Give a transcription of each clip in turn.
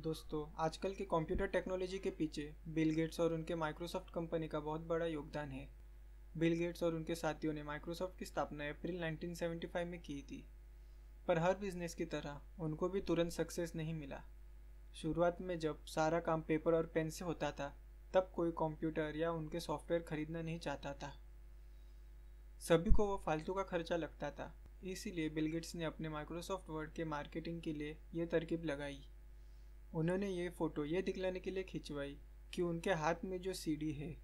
दोस्तों आजकल के कंप्यूटर टेक्नोलॉजी के पीछे बिल गेट्स और उनके माइक्रोसॉफ्ट कंपनी का बहुत बड़ा योगदान है बिल गेट्स और उनके साथियों ने माइक्रोसॉफ्ट की स्थापना अप्रैल 1975 में की थी पर हर बिजनेस की तरह उनको भी तुरंत सक्सेस नहीं मिला शुरुआत में जब सारा काम पेपर और पेन से होता था तब कोई कंप्यूटर या उनके सॉफ्टवेयर खरीदना नहीं चाहता था सभी को वो फालतू का खर्चा लगता था इसीलिए बिल गेट्स ने अपने माइक्रोसॉफ्ट वर्ड के मार्केटिंग के लिए ये तरकीब लगाई उन्होंने ये फ़ोटो ये दिखलाने के लिए खिंचवाई कि उनके हाथ में जो सी है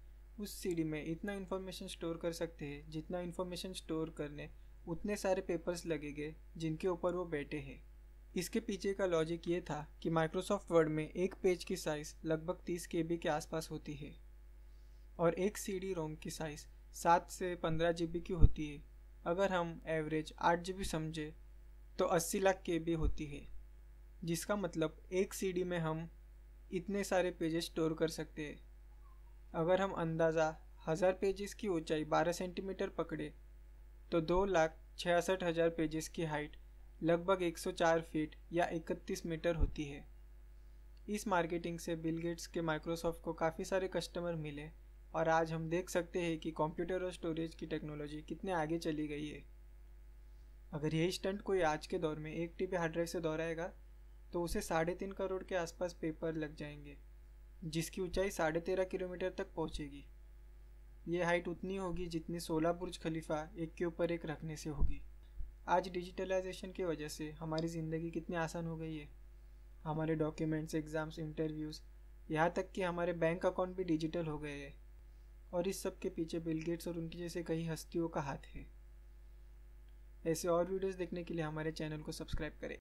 उस सी में इतना इन्फॉर्मेशन स्टोर कर सकते हैं जितना इन्फॉर्मेशन स्टोर करने उतने सारे पेपर्स लगेंगे जिनके ऊपर वो बैठे हैं इसके पीछे का लॉजिक ये था कि माइक्रोसॉफ्ट वर्ड में एक पेज की साइज़ लगभग तीस के के आसपास होती है और एक सी डी रोम की साइज़ सात से पंद्रह जी की होती है अगर हम एवरेज आठ जी समझे तो अस्सी लाख के होती है जिसका मतलब एक सीडी में हम इतने सारे पेजेस स्टोर कर सकते हैं अगर हम अंदाज़ा हज़ार पेजेस की ऊंचाई 12 सेंटीमीटर पकड़े तो दो लाख छियासठ हज़ार पेजेस की हाइट लगभग 104 फीट या 31 मीटर होती है इस मार्केटिंग से बिल गेट्स के माइक्रोसॉफ्ट को काफ़ी सारे कस्टमर मिले और आज हम देख सकते हैं कि कंप्यूटर और स्टोरेज की टेक्नोलॉजी कितने आगे चली गई है अगर यही स्टंट कोई आज के दौर में एक टी हार्ड ड्राइव से दोहराएगा तो उसे साढ़े तीन करोड़ के आसपास पेपर लग जाएंगे जिसकी ऊंचाई साढ़े तेरह किलोमीटर तक पहुंचेगी ये हाइट उतनी होगी जितनी सोलह बुर्ज खलीफा एक के ऊपर एक रखने से होगी आज डिजिटलाइजेशन की वजह से हमारी ज़िंदगी कितनी आसान हो गई है हमारे डॉक्यूमेंट्स एग्ज़ाम्स इंटरव्यूज़ यहाँ तक कि हमारे बैंक अकाउंट भी डिजिटल हो गए हैं और इस सब के पीछे बिल गेट्स और उनकी जैसे कई हस्तियों का हाथ है ऐसे और वीडियोस देखने के लिए हमारे चैनल को सब्सक्राइब करें